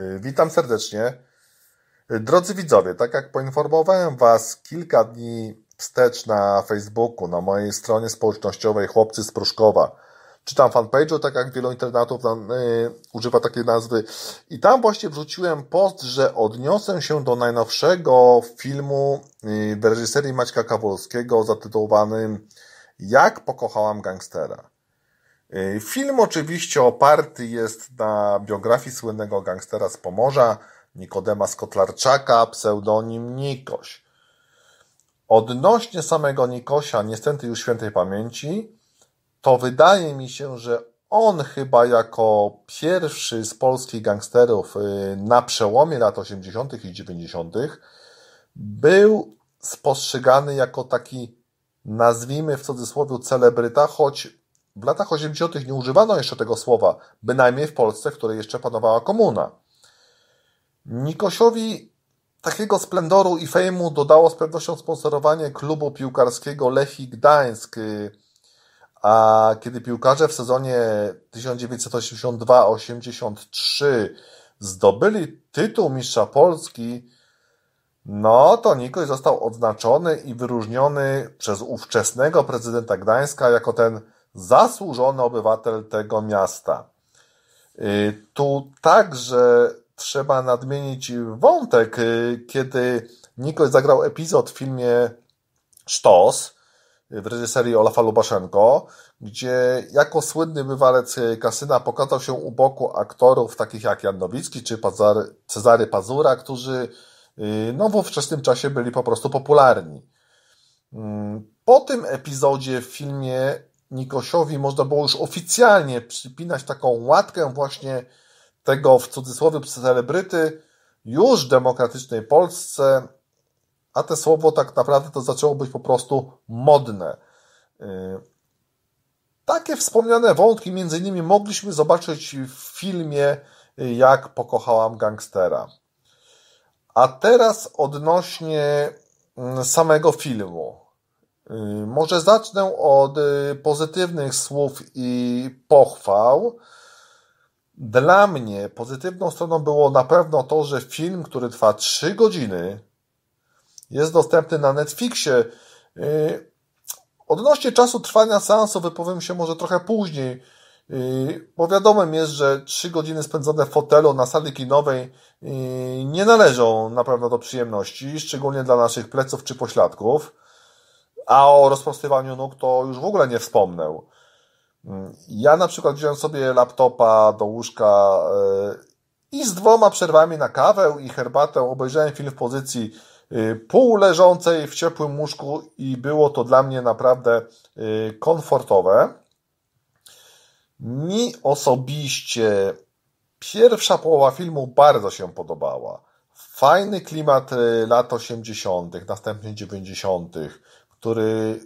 Y, witam serdecznie. Y, drodzy widzowie, tak jak poinformowałem Was kilka dni wstecz na Facebooku, na mojej stronie społecznościowej Chłopcy z Pruszkowa, czy tam fanpage'u, tak jak wielu internetów y, używa takiej nazwy. I tam właśnie wrzuciłem post, że odniosę się do najnowszego filmu w reżyserii Maćka Kawolskiego zatytułowanym Jak pokochałam gangstera. Film oczywiście oparty jest na biografii słynnego gangstera z Pomorza, Nikodema Skotlarczaka, pseudonim Nikoś. Odnośnie samego Nikosia, niestety już świętej pamięci, to wydaje mi się, że on chyba jako pierwszy z polskich gangsterów y, na przełomie lat 80. i 90. był spostrzegany jako taki, nazwijmy w cudzysłowie, celebryta, choć w latach 80. nie używano jeszcze tego słowa, bynajmniej w Polsce, w której jeszcze panowała komuna. Nikosiowi takiego splendoru i fejmu dodało z pewnością sponsorowanie klubu piłkarskiego Lechi Gdańsk, a kiedy piłkarze w sezonie 1982-83 zdobyli tytuł mistrza Polski, no to Nikoś został odznaczony i wyróżniony przez ówczesnego prezydenta Gdańska jako ten zasłużony obywatel tego miasta. Y, tu także trzeba nadmienić wątek, y, kiedy Nikoś zagrał epizod w filmie Sztos y, w reżyserii Olafa Lubaszenko, gdzie jako słynny bywalec kasyna pokazał się u boku aktorów takich jak Jan Nowicki czy Cezary Pazura, którzy no, w ówczesnym czasie byli po prostu popularni. Mm, po tym epizodzie w filmie Nikosiowi można było już oficjalnie przypinać taką łatkę właśnie tego w cudzysłowie celebryty już w demokratycznej Polsce, a te słowo tak naprawdę to zaczęło być po prostu modne. Y, takie wspomniane wątki między innymi mogliśmy zobaczyć w filmie y, Jak pokochałam gangstera. A teraz odnośnie mm, samego filmu. Y, może zacznę od y, pozytywnych słów i pochwał. Dla mnie pozytywną stroną było na pewno to, że film, który trwa 3 godziny, jest dostępny na Netflixie. Y, odnośnie czasu trwania seansu wypowiem się może trochę później, bo wiadomym jest, że 3 godziny spędzone w fotelu na sali kinowej nie należą na pewno do przyjemności, szczególnie dla naszych pleców czy pośladków. A o rozprostywaniu nóg to już w ogóle nie wspomnę. Mm, ja na przykład wziąłem sobie laptopa do łóżka e, i z dwoma przerwami na kawę i herbatę obejrzałem film w pozycji y, półleżącej w ciepłym łóżku i było to dla mnie naprawdę y, komfortowe. Mi osobiście pierwsza połowa filmu bardzo się podobała. Fajny klimat y, lat 80., następnie 90., który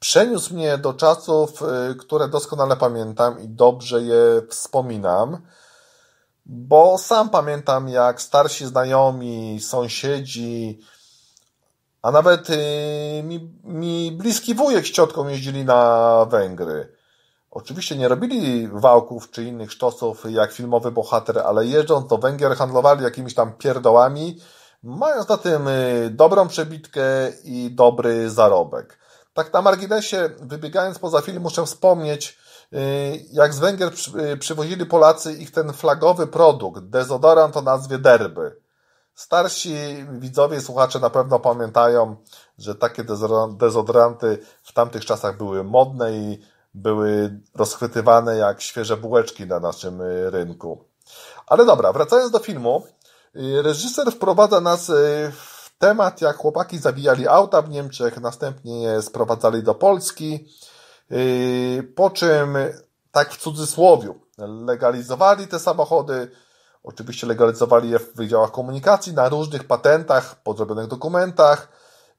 przeniósł mnie do czasów, y, które doskonale pamiętam i dobrze je wspominam, bo sam pamiętam, jak starsi znajomi, sąsiedzi, a nawet y, mi, mi bliski wujek z ciotką jeździli na Węgry. Oczywiście nie robili wałków czy innych sztosów jak filmowy bohater, ale jeżdżąc do Węgier handlowali jakimiś tam pierdołami, Mając na tym y, dobrą przebitkę i dobry zarobek. Tak na marginesie, wybiegając poza film, muszę wspomnieć, y, jak z Węgier y, przywozili Polacy ich ten flagowy produkt, dezodorant o nazwie Derby. Starsi widzowie, słuchacze na pewno pamiętają, że takie dezodoranty w tamtych czasach były modne i były rozchwytywane jak świeże bułeczki na naszym rynku. Ale dobra, wracając do filmu, Reżyser wprowadza nas y, w temat, jak chłopaki zabijali auta w Niemczech, następnie je sprowadzali do Polski, y, po czym, tak w cudzysłowie, legalizowali te samochody, oczywiście legalizowali je w wydziałach komunikacji, na różnych patentach, podrobionych dokumentach,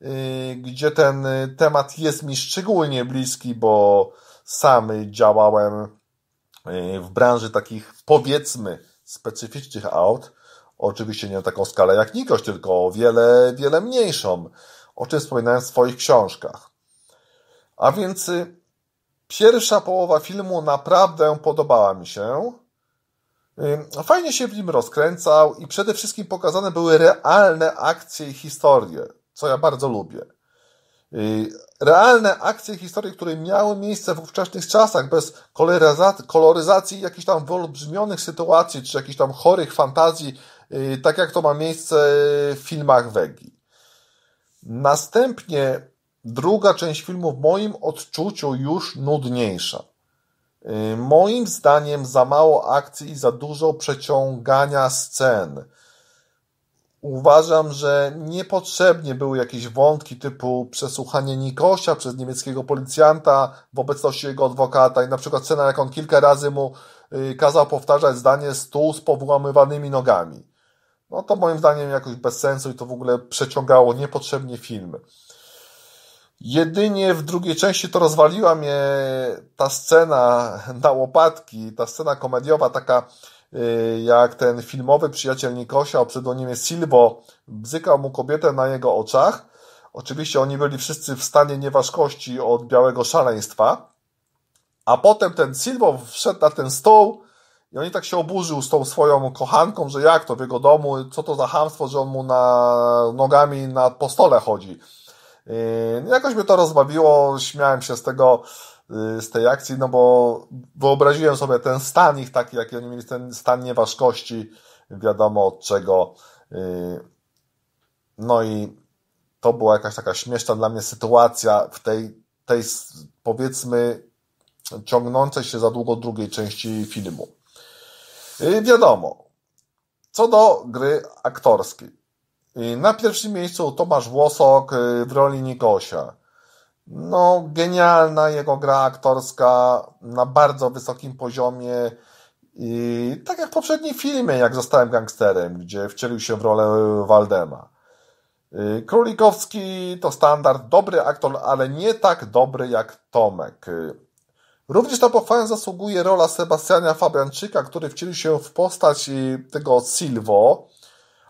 y, gdzie ten temat jest mi szczególnie bliski, bo sam działałem w branży takich, powiedzmy, specyficznych aut, Oczywiście nie na taką skalę jak Nikość, tylko o wiele, wiele mniejszą, o czym wspominałem w swoich książkach. A więc y, pierwsza połowa filmu naprawdę podobała mi się. Y, fajnie się w nim rozkręcał i przede wszystkim pokazane były realne akcje i historie, co ja bardzo lubię. Y, realne akcje i historie, które miały miejsce w ówczesnych czasach, bez koloryzacji jakichś tam wyolbrzymionych sytuacji, czy jakichś tam chorych fantazji Y, tak jak to ma miejsce w filmach Wegi. Następnie druga część filmu w moim odczuciu już nudniejsza. Y, moim zdaniem za mało akcji i za dużo przeciągania scen. Uważam, że niepotrzebnie były jakieś wątki typu przesłuchanie Nikosia przez niemieckiego policjanta w obecności jego adwokata i na przykład scena, jak on kilka razy mu y, kazał powtarzać zdanie stół z powłamywanymi nogami. No to moim zdaniem jakoś bez sensu i to w ogóle przeciągało niepotrzebnie filmy. Jedynie w drugiej części to rozwaliła mnie ta scena na łopatki, ta scena komediowa, taka y, jak ten filmowy przyjaciel Nikosia o pseudonimie Silbo bzykał mu kobietę na jego oczach. Oczywiście oni byli wszyscy w stanie nieważkości od białego szaleństwa. A potem ten Silbo wszedł na ten stoł, i oni tak się oburzył z tą swoją kochanką, że jak to w jego domu, co to za hamstwo, że on mu na nogami na po stole chodzi. Yy, jakoś mnie to rozbawiło, śmiałem się z tego, yy, z tej akcji, no bo wyobraziłem sobie ten stan ich taki, jaki oni mieli, ten stan nieważkości, wiadomo od czego. Yy. no i to była jakaś taka śmieszna dla mnie sytuacja w tej, tej powiedzmy ciągnącej się za długo drugiej części filmu. Y, wiadomo. Co do gry aktorskiej. Y, na pierwszym miejscu Tomasz Włosok y, w roli Nikosia. No, genialna jego gra aktorska na bardzo wysokim poziomie. I tak jak w poprzednim filmie, jak zostałem gangsterem, gdzie wcielił się w rolę Waldema. Królikowski to standard, dobry aktor, ale nie tak dobry jak Tomek. Również na pochwałę zasługuje rola Sebastiana Fabianczyka, który wcielił się w postać y, tego Silvo,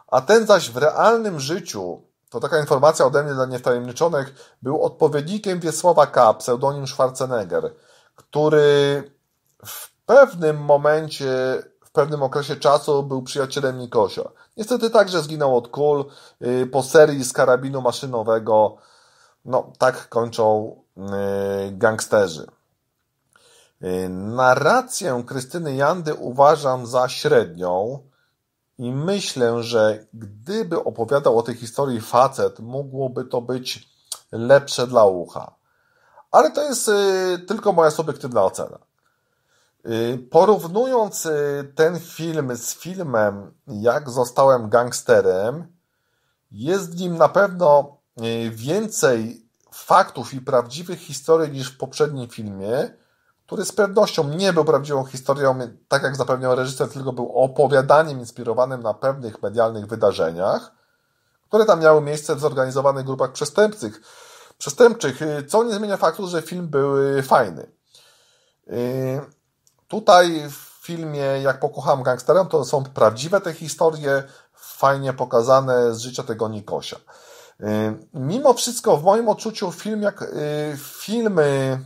a ten zaś w realnym życiu, to taka informacja ode mnie dla niewtajemniczonych, był odpowiednikiem Wiesława K., pseudonim Schwarzenegger, który w pewnym momencie, w pewnym okresie czasu był przyjacielem Nikosia. Niestety także zginął od kul y, po serii z karabinu maszynowego. No, tak kończą y, gangsterzy. Y, Narrację Krystyny Jandy uważam za średnią i myślę, że gdyby opowiadał o tej historii facet, mogłoby to być lepsze dla ucha. Ale to jest y, tylko moja subiektywna ocena. Y, porównując ten film z filmem Jak zostałem gangsterem, jest w nim na pewno więcej faktów i prawdziwych historii niż w poprzednim filmie, który z pewnością nie był prawdziwą historią, tak jak zapewniał reżyser, tylko był opowiadaniem inspirowanym na pewnych medialnych wydarzeniach, które tam miały miejsce w zorganizowanych grupach przestępczych, przestępczych co nie zmienia faktu, że film był y, fajny. Y, tutaj w filmie Jak pokocham gangstera, to są prawdziwe te historie, fajnie pokazane z życia tego Nikosia. Y, mimo wszystko, w moim odczuciu, film jak filmy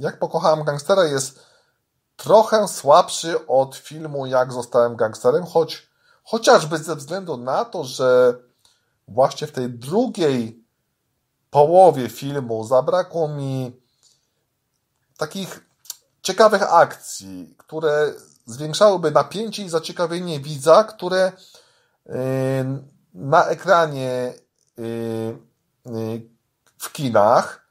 jak pokochałem gangstera jest trochę słabszy od filmu Jak zostałem gangsterem, choć chociażby ze względu na to, że właśnie w tej drugiej połowie filmu zabrakło mi takich ciekawych akcji, które zwiększałyby napięcie i zaciekawienie widza, które y, na ekranie y, y, w kinach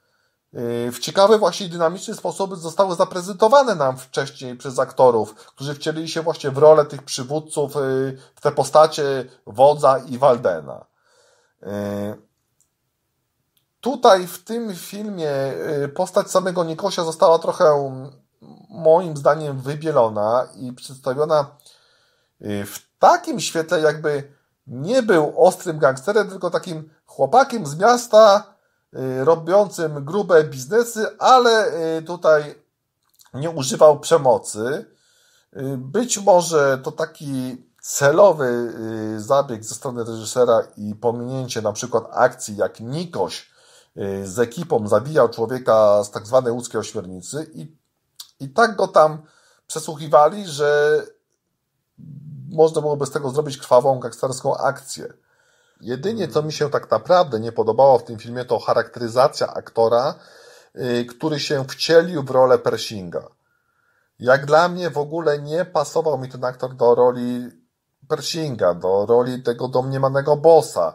Yy, w ciekawy, właśnie dynamiczny sposób zostały zaprezentowane nam wcześniej przez aktorów, którzy wcielili się właśnie w rolę tych przywódców, yy, w te postacie Wodza i Waldena. Yy, tutaj w tym filmie postać samego Nikosia została trochę moim zdaniem wybielona i przedstawiona w takim świetle, jakby nie był ostrym gangsterem, tylko takim chłopakiem z miasta, Y, robiącym grube biznesy, ale y, tutaj nie używał przemocy. Y, być może to taki celowy zabieg ze strony reżysera i pominięcie na przykład akcji, jak Nikoś z ekipą zabijał człowieka z tak zwanej łódzkiej ośmiornicy i, i tak go tam przesłuchiwali, że można byłoby z tego zrobić krwawą gangsterską akcję. Jedynie co mi się tak naprawdę nie podobało w tym filmie to charakteryzacja aktora, y, który się wcielił w rolę Pershinga. Jak dla mnie w ogóle nie pasował mi ten aktor do roli Pershinga, do roli tego domniemanego bossa.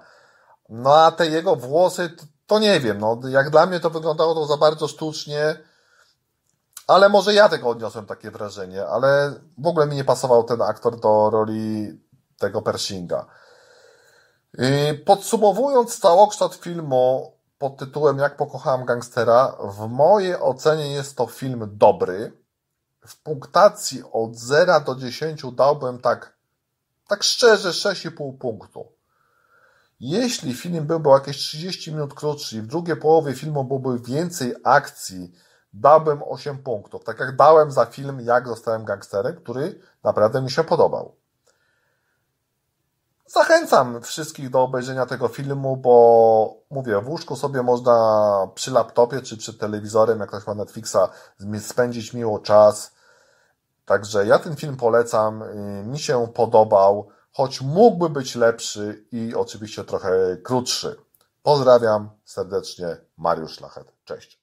No a te jego włosy, to nie wiem, no jak dla mnie to wyglądało to za bardzo sztucznie, ale może ja tego odniosłem takie wrażenie, ale w ogóle mi nie pasował ten aktor do roli tego Pershinga. Yy, podsumowując całokształt filmu pod tytułem Jak pokochałem gangstera, w mojej ocenie jest to film dobry. W punktacji od 0 do 10 dałbym tak, tak szczerze 6,5 punktu. Jeśli film byłby jakieś 30 minut krótszy i w drugiej połowie filmu byłby więcej akcji, dałbym 8 punktów. Tak jak dałem za film Jak zostałem gangsterem, który naprawdę mi się podobał. Zachęcam wszystkich do obejrzenia tego filmu, bo mówię, w łóżku sobie można przy laptopie czy przy telewizorem, jak ktoś ma Netflixa, spędzić miło czas. Także ja ten film polecam, y, mi się podobał, choć mógłby być lepszy i oczywiście trochę krótszy. Pozdrawiam serdecznie, Mariusz Lachet. Cześć.